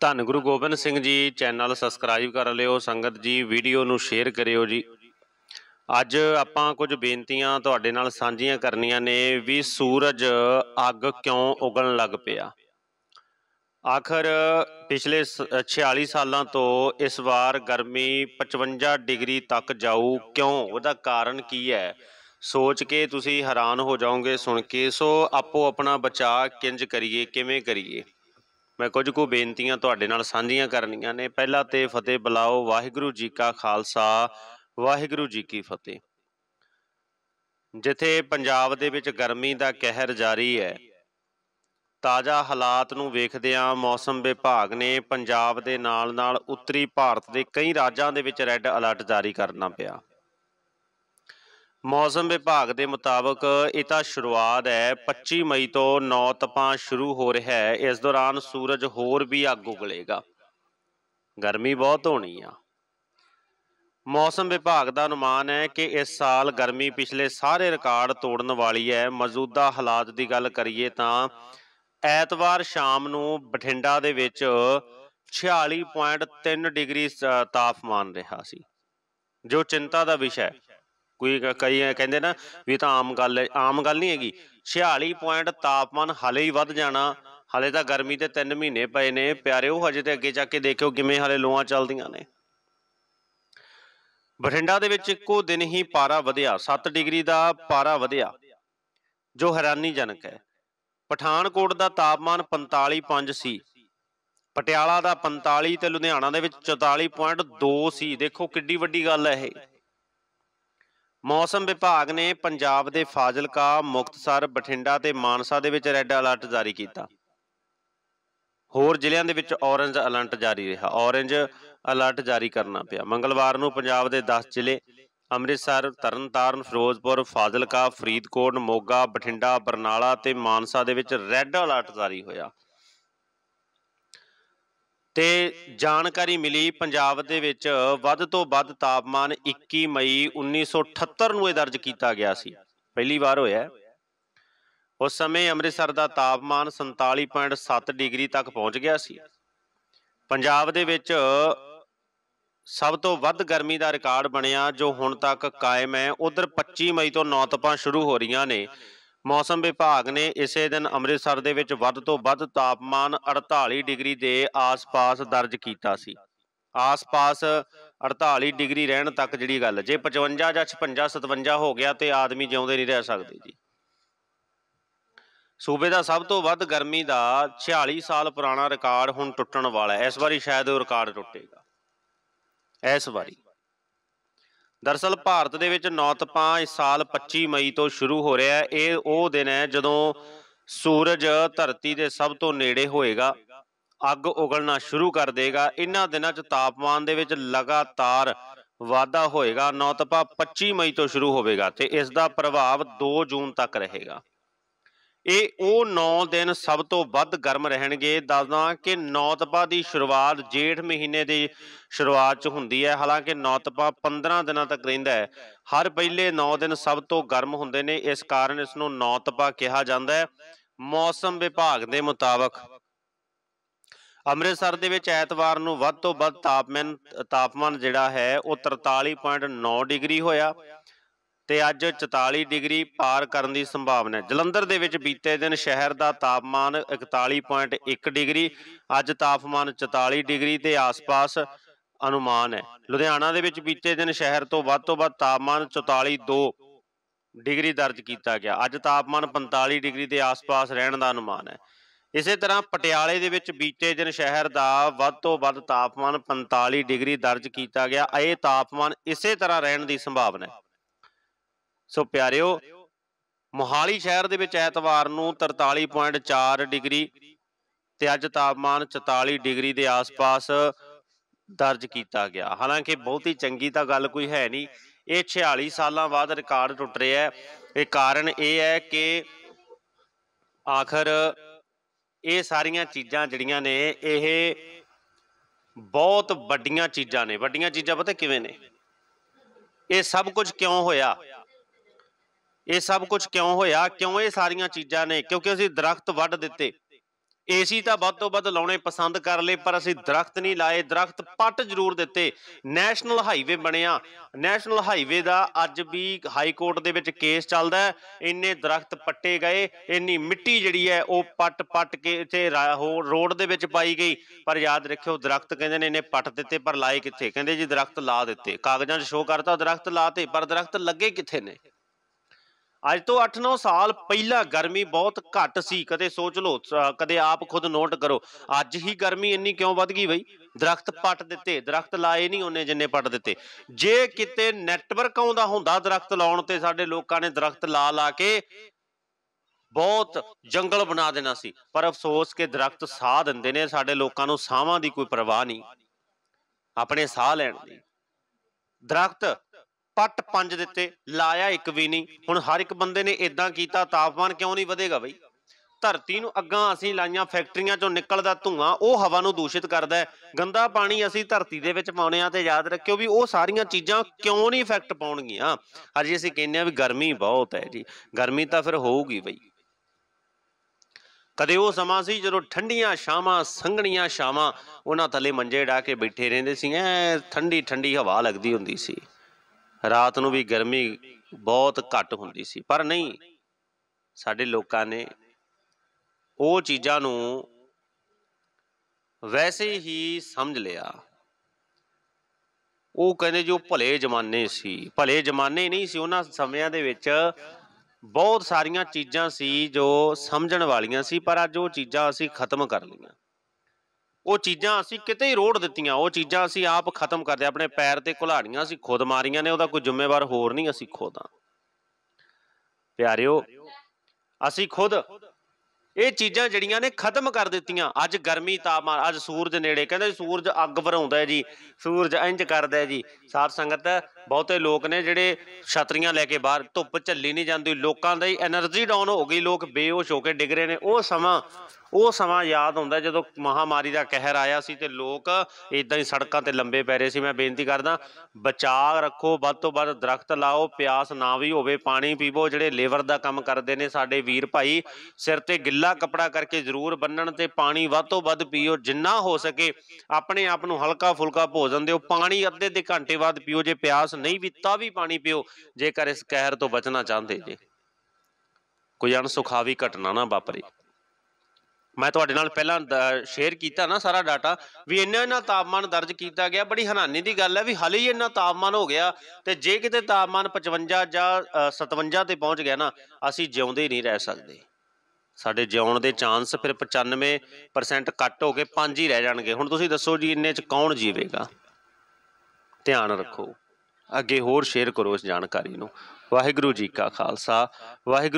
ਧੰਨ ਗੁਰੂ ਗੋਬਿੰਦ ਸਿੰਘ ਜੀ channel subscribe ਕਰ ਲਿਓ ਸੰਗਤ ਜੀ ਵੀਡੀਓ ਨੂੰ ਸ਼ੇਅਰ ਕਰਿਓ ਜੀ ਅੱਜ ਆਪਾਂ ਕੁਝ ਬੇਨਤੀਆਂ ਤੁਹਾਡੇ ਨਾਲ ਸਾਂਝੀਆਂ ਕਰਨੀਆਂ ਨੇ ਵੀ ਸੂਰਜ ਅੱਗ ਕਿਉਂ ਉਗਣ ਲੱਗ ਪਿਆ ਆਖਰ ਪਿਛਲੇ 46 ਸਾਲਾਂ ਤੋਂ ਇਸ ਵਾਰ ਗਰਮੀ 55 ਡਿਗਰੀ ਤੱਕ ਜਾਊ ਕਿਉਂ ਉਹਦਾ ਕਾਰਨ ਕੀ ਹੈ ਸੋਚ ਕੇ ਤੁਸੀਂ ਹੈਰਾਨ ਹੋ ਜਾਓਗੇ ਸੁਣ ਕੇ ਸੋ ਆਪੋ ਆਪਣਾ ਬਚਾਅ ਕਿੰਜ ਕਰੀਏ ਕਿਵੇਂ ਕਰੀਏ ਮੈਂ ਕੁਝ ਕੁ ਬੇਨਤੀਆਂ ਤੁਹਾਡੇ ਨਾਲ ਸਾਂਝੀਆਂ ਕਰਨੀਆਂ ਨੇ ਪਹਿਲਾ ਤੇ ਫਤਿਹ ਬੁਲਾਓ ਵਾਹਿਗੁਰੂ ਜੀ ਕਾ ਖਾਲਸਾ ਵਾਹਿਗੁਰੂ ਜੀ ਕੀ ਫਤਿਹ ਜਿੱਥੇ ਪੰਜਾਬ ਦੇ ਵਿੱਚ ਗਰਮੀ ਦਾ ਕਹਿਰ ਜਾਰੀ ਹੈ ਤਾਜ਼ਾ ਹਾਲਾਤ ਨੂੰ ਵੇਖਦਿਆਂ ਮੌਸਮ ਵਿਭਾਗ ਨੇ ਪੰਜਾਬ ਦੇ ਨਾਲ-ਨਾਲ ਉੱਤਰੀ ਭਾਰਤ ਦੇ ਕਈ ਰਾਜਾਂ ਦੇ ਵਿੱਚ ਰੈੱਡ ਅਲਰਟ ਜਾਰੀ ਕਰਨਾ ਪਿਆ ਮੌਸਮ ਵਿਭਾਗ ਦੇ ਮੁਤਾਬਕ ਇਹ ਤਾਂ ਸ਼ੁਰੂਆਤ ਹੈ 25 ਮਈ ਤੋਂ 9 ਤਪਾਂ ਸ਼ੁਰੂ ਹੋ ਰਿਹਾ ਹੈ ਇਸ ਦੌਰਾਨ ਸੂਰਜ ਹੋਰ ਵੀ ਅੱਗ ਉਗਲੇਗਾ ਗਰਮੀ ਬਹੁਤ ਹੋਣੀ ਆ ਮੌਸਮ ਵਿਭਾਗ ਦਾ ਅਨੁਮਾਨ ਹੈ ਕਿ ਇਸ ਸਾਲ ਗਰਮੀ ਪਿਛਲੇ ਸਾਰੇ ਰਿਕਾਰਡ ਤੋੜਨ ਵਾਲੀ ਹੈ ਮੌਜੂਦਾ ਹਾਲਾਤ ਦੀ ਗੱਲ ਕਰੀਏ ਤਾਂ ਐਤਵਾਰ ਸ਼ਾਮ ਨੂੰ ਬਠਿੰਡਾ ਦੇ ਵਿੱਚ 46.3 ਡਿਗਰੀ ਤਾਪਮਾਨ ਰਿਹਾ ਸੀ ਜੋ ਚਿੰਤਾ ਦਾ ਵਿਸ਼ਾ ਹੈ ਕੋਈ ਕਈ ਕਹਿੰਦੇ ਨਾ ਵੀ ਤਾਂ ਆਮ ਗੱਲ ਆਮ ਗੱਲ ਨਹੀਂ ਹੈਗੀ 46 ਪੁਆਇੰਟ ਤਾਪਮਾਨ ਹਲੇ ਹੀ ਵੱਧ ਜਾਣਾ ਹਲੇ ਤਾਂ ਗਰਮੀ ਤੇ 3 ਮਹੀਨੇ ਪਏ ਨੇ ਪਿਆਰਿਓ ਹਜੇ ਤੇ ਅੱਗੇ ਚੱਕ ਕੇ ਦੇਖਿਓ ਕਿਵੇਂ ਹਲੇ ਲੋਹਾਂ ਚੱਲਦੀਆਂ ਨੇ ਬਠਿੰਡਾ ਦੇ ਵਿੱਚ ਇੱਕੋ ਦਿਨ ਹੀ ਪਾਰਾ ਵਧਿਆ 7 ਡਿਗਰੀ ਦਾ ਪਾਰਾ ਵਧਿਆ ਜੋ ਹੈਰਾਨੀਜਨਕ ਹੈ ਪਠਾਨਕੋਟ ਦਾ ਤਾਪਮਾਨ 45.5 ਸੀ ਪਟਿਆਲਾ ਦਾ 45 ਤੇ ਲੁਧਿਆਣਾ ਦੇ ਵਿੱਚ 44.2 ਸੀ ਦੇਖੋ ਕਿੱਡੀ ਵੱਡੀ ਗੱਲ ਹੈ ਇਹ ਮੌਸਮ ਵਿਭਾਗ ਨੇ ਪੰਜਾਬ ਦੇ ਫਾਜ਼ਿਲਕਾ, ਮੁਕਤਸਰ, ਬਠਿੰਡਾ ਤੇ ਮਾਨਸਾ ਦੇ ਵਿੱਚ ਰੈੱਡ ਅਲਰਟ ਜਾਰੀ ਕੀਤਾ। ਹੋਰ ਜ਼ਿਲ੍ਹਿਆਂ ਦੇ ਵਿੱਚ ਔਰੇਂਜ ਅਲਰਟ ਜਾਰੀ ਰਿਹਾ। ਔਰੇਂਜ ਅਲਰਟ ਜਾਰੀ ਕਰਨਾ ਪਿਆ। ਮੰਗਲਵਾਰ ਨੂੰ ਪੰਜਾਬ ਦੇ 10 ਜ਼ਿਲ੍ਹੇ ਅੰਮ੍ਰਿਤਸਰ, ਤਰਨਤਾਰਨ, ਫਿਰੋਜ਼ਪੁਰ, ਫਾਜ਼ਿਲਕਾ, ਫਰੀਦਕੋਟ, ਮੋਗਾ, ਬਠਿੰਡਾ, ਬਰਨਾਲਾ ਤੇ ਮਾਨਸਾ ਦੇ ਵਿੱਚ ਰੈੱਡ ਅਲਰਟ ਜਾਰੀ ਹੋਇਆ। ਤੇ ਜਾਣਕਾਰੀ ਮਿਲੀ ਪੰਜਾਬ ਦੇ ਵਿੱਚ ਵੱਧ ਤੋਂ ਵੱਧ ਤਾਪਮਾਨ 21 ਮਈ 1978 ਨੂੰ ਇਹ ਦਰਜ ਕੀਤਾ ਗਿਆ ਸੀ ਪਹਿਲੀ ਵਾਰ ਹੋਇਆ ਉਸ ਸਮੇਂ ਅੰਮ੍ਰਿਤਸਰ ਦਾ ਤਾਪਮਾਨ 47.7 ਡਿਗਰੀ ਤੱਕ ਪਹੁੰਚ ਗਿਆ ਸੀ ਪੰਜਾਬ ਦੇ ਵਿੱਚ ਸਭ ਤੋਂ ਵੱਧ ਗਰਮੀ ਦਾ ਰਿਕਾਰਡ ਬਣਿਆ ਜੋ ਹੁਣ ਤੱਕ ਕਾਇਮ ਹੈ ਉਧਰ 25 ਮਈ ਤੋਂ ਨੌਤਪਾਂ ਸ਼ੁਰੂ ਹੋ ਰਹੀਆਂ ਨੇ ਮੌਸਮ ਵਿਭਾਗ ਨੇ ਇਸੇ ਦਿਨ ਅੰਮ੍ਰਿਤਸਰ ਦੇ ਵਿੱਚ ਵੱਧ ਤੋਂ ਵੱਧ ਤਾਪਮਾਨ 48 ਡਿਗਰੀ ਦੇ ਆਸ-ਪਾਸ ਦਰਜ ਕੀਤਾ ਸੀ ਆਸ-ਪਾਸ 48 ਡਿਗਰੀ ਰਹਿਣ ਤੱਕ ਜਿਹੜੀ ਗੱਲ ਜੇ 55 ਜਾਂ 56 57 ਹੋ ਗਿਆ ਤੇ ਆਦਮੀ ਜਿਉਂਦੇ ਨਹੀਂ ਰਹਿ ਸਕਦੇ ਜੀ ਸੂਬੇ ਦਾ ਸਭ ਤੋਂ ਵੱਧ ਗਰਮੀ ਦਾ 46 ਸਾਲ ਪੁਰਾਣਾ ਰਿਕਾਰਡ ਹੁਣ ਟੁੱਟਣ ਵਾਲਾ ਹੈ ਇਸ ਵਾਰੀ ਸ਼ਾਇਦ ਉਹ ਰਿਕਾਰਡ ਟੁੱਟੇਗਾ ਇਸ ਵਾਰੀ ਦਰਸਲ ਭਾਰਤ ਦੇ ਵਿੱਚ ਨੌਤਪਾਂ ਇਸ ਸਾਲ 25 ਮਈ ਤੋਂ ਸ਼ੁਰੂ ਹੋ ਰਿਹਾ ਹੈ ਇਹ ਉਹ ਦਿਨ ਹੈ ਜਦੋਂ ਸੂਰਜ ਧਰਤੀ ਦੇ ਸਭ ਤੋਂ ਨੇੜੇ ਹੋਏਗਾ ਅੱਗ ਉਗਲਣਾ ਸ਼ੁਰੂ ਕਰ ਦੇਗਾ ਇਨ੍ਹਾਂ ਦਿਨਾਂ 'ਚ ਤਾਪਮਾਨ ਦੇ ਵਿੱਚ ਲਗਾਤਾਰ ਵਾਧਾ ਹੋਏਗਾ ਨੌਤਪਾ 25 ਮਈ ਤੋਂ ਸ਼ੁਰੂ ਹੋਵੇਗਾ ਤੇ ਇਸ ਦਾ ਪ੍ਰਭਾਵ 2 ਜੂਨ ਤੱਕ ਰਹੇਗਾ ਇਹ ਉਹ 9 ਦਿਨ ਸਭ ਤੋਂ ਵੱਧ ਗਰਮ ਰਹਿਣਗੇ ਦੱਸਦਾ ਕਿ ਨੌਤਪਾ ਦੀ ਸ਼ੁਰੂਆਤ ਜੇਠ ਮਹੀਨੇ ਦੀ ਸ਼ੁਰੂਆਤ ਚ ਹੁੰਦੀ ਹੈ ਹਾਲਾਂਕਿ ਨੌਤਪਾ 15 ਦਿਨਾਂ ਤੱਕ ਰਹਿੰਦਾ ਹੈ ਹਰ ਪਹਿਲੇ 9 ਦਿਨ ਸਭ ਤੋਂ ਗਰਮ ਹੁੰਦੇ ਨੇ ਇਸ ਕਾਰਨ ਇਸ ਨੂੰ ਨੌਤਪਾ ਕਿਹਾ ਜਾਂਦਾ ਹੈ ਮੌਸਮ ਵਿਭਾਗ ਦੇ ਮੁਤਾਬਕ ਅੰਮ੍ਰਿਤਸਰ ਦੇ ਵਿੱਚ ਐਤਵਾਰ ਨੂੰ ਵੱਧ ਤੋਂ ਵੱਧ ਤਾਪਮਾਨ ਤਾਪਮਾਨ ਜਿਹੜਾ ਹੈ ਉਹ 43.9 ਡਿਗਰੀ ਹੋਇਆ ਤੇ ਅੱਜ 44 ਡਿਗਰੀ ਪਾਰ ਕਰਨ ਦੀ ਸੰਭਾਵਨਾ ਹੈ ਜਲੰਧਰ ਦੇ ਵਿੱਚ ਬੀਤੇ ਦਿਨ ਸ਼ਹਿਰ ਦਾ ਤਾਪਮਾਨ 41.1 ਡਿਗਰੀ ਅੱਜ ਤਾਪਮਾਨ 44 ਡਿਗਰੀ ਤੇ ਆਸ-ਪਾਸ ਅਨੁਮਾਨ ਹੈ ਲੁਧਿਆਣਾ ਦੇ ਵਿੱਚ ਬੀਤੇ ਦਿਨ ਸ਼ਹਿਰ ਤੋਂ ਵੱਧ ਤੋਂ ਵੱਧ ਤਾਪਮਾਨ 44.2 ਡਿਗਰੀ ਦਰਜ ਕੀਤਾ ਗਿਆ ਅੱਜ ਤਾਪਮਾਨ 45 ਡਿਗਰੀ ਦੇ ਆਸ-ਪਾਸ ਰਹਿਣ ਦਾ ਅਨੁਮਾਨ ਹੈ ਇਸੇ ਤਰ੍ਹਾਂ ਪਟਿਆਲੇ ਦੇ ਵਿੱਚ ਬੀਤੇ ਦਿਨ ਸ਼ਹਿਰ ਦਾ ਵੱਧ ਤੋਂ ਵੱਧ ਤਾਪਮਾਨ 45 ਡਿਗਰੀ ਦਰਜ ਕੀਤਾ ਗਿਆ ਇਹ ਤਾਪਮਾਨ ਇਸੇ ਤਰ੍ਹਾਂ ਰਹਿਣ ਦੀ ਸੰਭਾਵਨਾ ਹੈ ਸੋ ਪਿਆਰਿਓ ਮੋਹਾਲੀ ਸ਼ਹਿਰ ਦੇ ਵਿੱਚ ਐਤਵਾਰ ਨੂੰ 43.4 ਡਿਗਰੀ ਤੇ ਅੱਜ ਤਾਪਮਾਨ 44 ਡਿਗਰੀ ਦੇ ਆਸ-ਪਾਸ ਦਰਜ ਕੀਤਾ ਗਿਆ ਹਾਲਾਂਕਿ ਬਹੁਤੀ ਚੰਗੀ ਤਾਂ ਗੱਲ ਕੋਈ ਹੈ ਨਹੀਂ ਇਹ 46 ਸਾਲਾਂ ਬਾਅਦ ਰਿਕਾਰਡ ਟੁੱਟ ਰਿਹਾ ਹੈ ਇਹ ਕਾਰਨ ਇਹ ਹੈ ਕਿ ਆਖਰ ਇਹ ਸਾਰੀਆਂ ਚੀਜ਼ਾਂ ਜਿਹੜੀਆਂ ਨੇ ਇਹ ਬਹੁਤ ਵੱਡੀਆਂ ਚੀਜ਼ਾਂ ਨੇ ਵੱਡੀਆਂ ਚੀਜ਼ਾਂ ਪਤਾ ਕਿਵੇਂ ਨੇ ਇਹ ਸਭ ਕੁਝ ਕਿਉਂ ਹੋਇਆ ਇਹ ਸਭ ਕੁਝ ਕਿਉਂ ਹੋਇਆ ਕਿਉਂ ਇਹ ਸਾਰੀਆਂ ਚੀਜ਼ਾਂ ਨੇ ਕਿਉਂਕਿ ਅਸੀਂ ਦਰਖਤ ਵੱਢ ਦਿੱਤੇ ਏਸੀ ਤਾਂ ਵੱਧ ਤੋਂ ਵੱਧ ਲਾਉਣੇ ਪਸੰਦ ਕਰ ਲਏ ਪਰ ਅਸੀਂ ਦਰਖਤ ਨਹੀਂ ਲਾਏ ਦਰਖਤ ਪੱਟ ਜ਼ਰੂਰ ਦਿੱਤੇ ਨੈਸ਼ਨਲ ਹਾਈਵੇ ਬਣਿਆ ਨੈਸ਼ਨਲ ਹਾਈਵੇ ਦਾ ਅੱਜ ਵੀ ਹਾਈ ਕੋਰਟ ਦੇ ਵਿੱਚ ਕੇਸ ਚੱਲਦਾ ਹੈ ਇੰਨੇ ਦਰਖਤ ਪੱਟੇ ਗਏ ਇੰਨੀ ਮਿੱਟੀ ਜਿਹੜੀ ਹੈ ਉਹ ਪੱਟ ਪੱਟ ਕੇ ਇੱਥੇ ਰੋਡ ਦੇ ਵਿੱਚ ਪਾਈ ਗਈ ਪਰ ਯਾਦ ਰੱਖਿਓ ਦਰਖਤ ਕਹਿੰਦੇ ਨੇ ਇਹਨੇ ਪੱਟ ਦਿੱਤੇ ਪਰ ਲਾਏ ਕਿੱਥੇ ਕਹਿੰਦੇ ਜੀ ਦਰਖਤ ਲਾ ਦਿੱਤੇ ਕਾਗਜ਼ਾਂ 'ਚ ਸ਼ੋਅ ਕਰਤਾ ਦਰਖਤ ਲਾਤੇ ਪਰ ਦਰਖਤ ਲੱਗੇ ਕਿੱਥੇ ਨੇ ਅੱਜ ਤੋਂ 8-9 ਸਾਲ ਪਹਿਲਾਂ ਗਰਮੀ ਬਹੁਤ ਘੱਟ ਸੀ ਕਦੇ ਸੋਚ ਲਓ ਕਦੇ ਆਪ ਖੁਦ ਨੋਟ ਕਰੋ ਅੱਜ ਹੀ ਗਰਮੀ ਇੰਨੀ ਕਿਉਂ ਵੱਧ ਗਈ ਬਈ ਦਰਖਤ ਪੱਟ ਦਿੱਤੇ ਦਰਖਤ ਲਾਏ ਨਹੀਂ ਉਹਨੇ ਜਿੰਨੇ ਪੱਟ ਦਿੱਤੇ ਜੇ ਕਿਤੇ ਨੈਟਵਰਕ ਆਉਂਦਾ ਹੁੰਦਾ ਦਰਖਤ ਲਾਉਣ ਤੇ ਸਾਡੇ ਲੋਕਾਂ ਨੇ ਦਰਖਤ ਲਾ ਲਾ ਕੇ ਬਹੁਤ ਜੰਗਲ ਬਣਾ ਦੇਣਾ ਸੀ ਪਰ ਅਫਸੋਸ ਕਿ ਦਰਖਤ ਸਾਹ ਦਿੰਦੇ ਨੇ ਸਾਡੇ ਲੋਕਾਂ ਨੂੰ ਸਾਹਾਂ ਦੀ ਕੋਈ ਪਰਵਾਹ ਨਹੀਂ ਆਪਣੇ ਸਾਹ ਲੈਣ ਦੀ ਦਰਖਤ ਪੱਟ ਪੰਜ ਦਿੱਤੇ ਲਾਇਆ ਇੱਕ ਵੀ ਨਹੀਂ ਹੁਣ ਹਰ ਇੱਕ ਬੰਦੇ ਨੇ ਇਦਾਂ ਕੀਤਾ ਤਾਪਮਾਨ ਕਿਉਂ ਨਹੀਂ ਵਧੇਗਾ ਬਈ ਧਰਤੀ ਨੂੰ ਅੱਗਾਂ ਅਸੀਂ ਲਾਈਆਂ ਫੈਕਟਰੀਆਂ ਚੋਂ ਨਿਕਲਦਾ ਧੂਆਂ ਉਹ ਹਵਾ ਨੂੰ ਦੂਸ਼ਿਤ ਕਰਦਾ ਹੈ ਗੰਦਾ ਪਾਣੀ ਅਸੀਂ ਧਰਤੀ ਦੇ ਵਿੱਚ ਪਾਉਨੇ ਆ ਤੇ ਯਾਦ ਰੱਖਿਓ ਵੀ ਉਹ ਸਾਰੀਆਂ ਚੀਜ਼ਾਂ ਕਿਉਂ ਨਹੀਂ ਇਫੈਕਟ ਪਾਉਣਗੀਆਂ ਅੱਜ ਅਸੀਂ ਕਹਿੰਨੇ ਆ ਵੀ ਗਰਮੀ ਬਹੁਤ ਹੈ ਜੀ ਗਰਮੀ ਤਾਂ ਫਿਰ ਹੋਊਗੀ ਬਈ ਕਦੇ ਉਹ ਸਮਾਂ ਸੀ ਜਦੋਂ ਠੰਡੀਆਂ ਸ਼ਾਮਾਂ ਸੰਘਣੀਆਂ ਸ਼ਾਮਾਂ ਉਹਨਾਂ ਥੱਲੇ ਮੰਜੇ ਢਾ ਕੇ ਬੈਠੇ ਰਹਿੰਦੇ ਸੀ ਐ ਠੰਡੀ ਠੰਡੀ ਹਵਾ ਲੱਗਦੀ ਹੁੰਦੀ ਸੀ ਰਾਤ ਨੂੰ ਵੀ ਗਰਮੀ ਬਹੁਤ ਘੱਟ ਹੁੰਦੀ ਸੀ ਪਰ ਨਹੀਂ ਸਾਡੇ ਲੋਕਾਂ ਨੇ ਉਹ ਚੀਜ਼ਾਂ ਨੂੰ ਵੈਸੇ ਹੀ ਸਮਝ ਲਿਆ ਉਹ ਕਹਿੰਦੇ ਜੋ ਭਲੇ ਜ਼ਮਾਨੇ ਸੀ ਭਲੇ ਜ਼ਮਾਨੇ ਨਹੀਂ ਸੀ ਉਹਨਾਂ ਸਮਿਆਂ ਦੇ ਵਿੱਚ ਬਹੁਤ ਸਾਰੀਆਂ ਚੀਜ਼ਾਂ ਸੀ ਜੋ ਸਮਝਣ ਵਾਲੀਆਂ ਸੀ ਪਰ ਅੱਜ ਉਹ ਚੀਜ਼ਾਂ ਅਸੀਂ ਖਤਮ ਕਰ ਲਈਆਂ ਉਹ ਚੀਜ਼ਾਂ ਅਸੀਂ ਕਿਤੇ ਹੀ ਰੋੜ ਦਿੱਤੀਆਂ ਉਹ ਚੀਜ਼ਾਂ ਅਸੀਂ ਆਪ ਖਤਮ ਕਰਦੇ ਆਪਣੇ ਪੈਰ ਤੇ ਕੁਲਾੜੀਆਂ ਅਸੀਂ ਖੁਦ ਮਾਰੀਆਂ ਨੇ ਉਹਦਾ ਕੋਈ ਜ਼ਿੰਮੇਵਾਰ ਹੋਰ ਨਹੀਂ ਅਸੀਂ ਖੁਦ ਆ ਪਿਆਰਿਓ ਅਸੀਂ ਖੁਦ ਇਹ ਚੀਜ਼ਾਂ ਜਿਹੜੀਆਂ ਨੇ ਖਤਮ ਕਰ ਦਿੱਤੀਆਂ ਅੱਜ ਗਰਮੀ ਤਾਪਮਾਨ ਅੱਜ ਸੂਰਜ ਨੇੜੇ ਕਹਿੰਦੇ ਸੂਰਜ ਅੱਗ ਭਰਾਉਂਦਾ ਹੈ ਜੀ ਸੂਰਜ ਇੰਜ ਕਰਦਾ ਹੈ ਜੀ ਸਾਧ ਸੰਗਤ ਬਹੁਤੇ ਲੋਕ ਨੇ ਜਿਹੜੇ ਛਤਰੀਆਂ ਲੈ ਕੇ ਬਾਹਰ ਧੁੱਪ ਝੱਲੀ ਨਹੀਂ ਜਾਂਦੀ ਲੋਕਾਂ ਦਾ ਹੀ એનર્ਜੀ ਡਾਊਨ ਹੋ ਗਈ ਲੋਕ ਬੇਹੋਸ਼ ਹੋ ਕੇ ਡਿੱਗ ਰਹੇ ਨੇ ਉਹ ਸਮਾਂ ਉਹ ਸਮਾਂ ਯਾਦ ਹੁੰਦਾ ਜਦੋਂ ਮਹਾਮਾਰੀ ਦਾ ਕਹਿਰ ਆਇਆ ਸੀ ਤੇ ਲੋਕ ਇਦਾਂ ਹੀ ਸੜਕਾਂ ਤੇ ਲੰਬੇ ਪੈ ਰਹੇ ਸੀ ਮੈਂ ਬੇਨਤੀ ਕਰਦਾ ਬਚਾਅ ਰੱਖੋ ਵੱਧ ਤੋਂ ਵੱਧ ਦਰਖਤ ਲਾਓ ਪਿਆਸ ਨਾ ਵੀ ਹੋਵੇ ਪਾਣੀ ਪੀਵੋ ਜਿਹੜੇ ਲੇਵਰ ਦਾ ਕੰਮ ਕਰਦੇ ਨੇ ਸਾਡੇ ਵੀਰ ਭਾਈ ਸਿਰ ਤੇ ਗਿੱਲਾ ਕਪੜਾ ਕਰਕੇ ਜ਼ਰੂਰ ਬੰਨਣ ਤੇ ਪਾਣੀ ਵੱਧ ਤੋਂ ਵੱਧ ਪੀਓ ਜਿੰਨਾ ਹੋ ਸਕੇ ਆਪਣੇ ਆਪ ਨੂੰ ਹਲਕਾ ਫੁਲਕਾ ਭੋਜਨ ਦਿਓ ਪਾਣੀ ਅੱਧੇ ਦੇ ਘੰਟੇ ਬਾਅਦ ਪੀਓ ਜੇ ਪਿਆਸ ਨਹੀਂ ਵੀ ਤਾਂ ਵੀ ਪਾਣੀ ਪਿਓ ਜੇਕਰ ਇਸ ਕਹਿਰ ਤੋਂ ਬਚਣਾ ਚਾਹੁੰਦੇ ਜੀ ਕੋਈ ਅਣਸੁਖਾਵੀ ਘਟਨਾ ਨਾ ਵਾਪਰੇ ਮੈਂ ਤੁਹਾਡੇ ਨਾਲ ਪਹਿਲਾਂ ਸ਼ੇਅਰ ਕੀਤਾ ਨਾ ਸਾਰਾ ਡਾਟਾ ਵੀ ਇੰਨਾ ਇੰਨਾ ਤਾਪਮਾਨ ਦਰਜ ਕੀਤਾ ਗਿਆ ਬੜੀ ਹੈਰਾਨੀ ਦੀ ਗੱਲ ਹੈ ਵੀ ਹਾਲੇ ਹੀ ਇੰਨਾ ਤਾਪਮਾਨ ਹੋ ਗਿਆ ਤੇ ਜੇ ਕਿਤੇ ਤਾਪਮਾਨ 55 ਜਾਂ 57 ਤੇ ਪਹੁੰਚ ਗਿਆ ਨਾ ਅਸੀਂ ਜਿਉਂਦੇ ਨਹੀਂ ਰਹਿ ਸਕਦੇ ਸਾਡੇ ਜਿਉਣ ਦੇ ਚਾਂਸ ਫਿਰ 95% ਕੱਟ ਹੋ ਕੇ 5 ਹੀ ਰਹਿ ਜਾਣਗੇ ਹੁਣ ਤੁਸੀਂ ਦੱਸੋ ਜੀ ਇੰਨੇ ਚ ਕੌਣ ਜੀਵੇਗਾ ਧਿਆਨ ਰੱਖੋ ਅੱਗੇ ਹੋਰ ਸ਼ੇਅਰ ਕਰੋ ਇਸ ਜਾਣਕਾਰੀ ਨੂੰ ਵਾਹਿਗੁਰੂ ਜੀ ਕਾ ਖਾਲਸਾ ਵਾਹਿਗੁਰੂ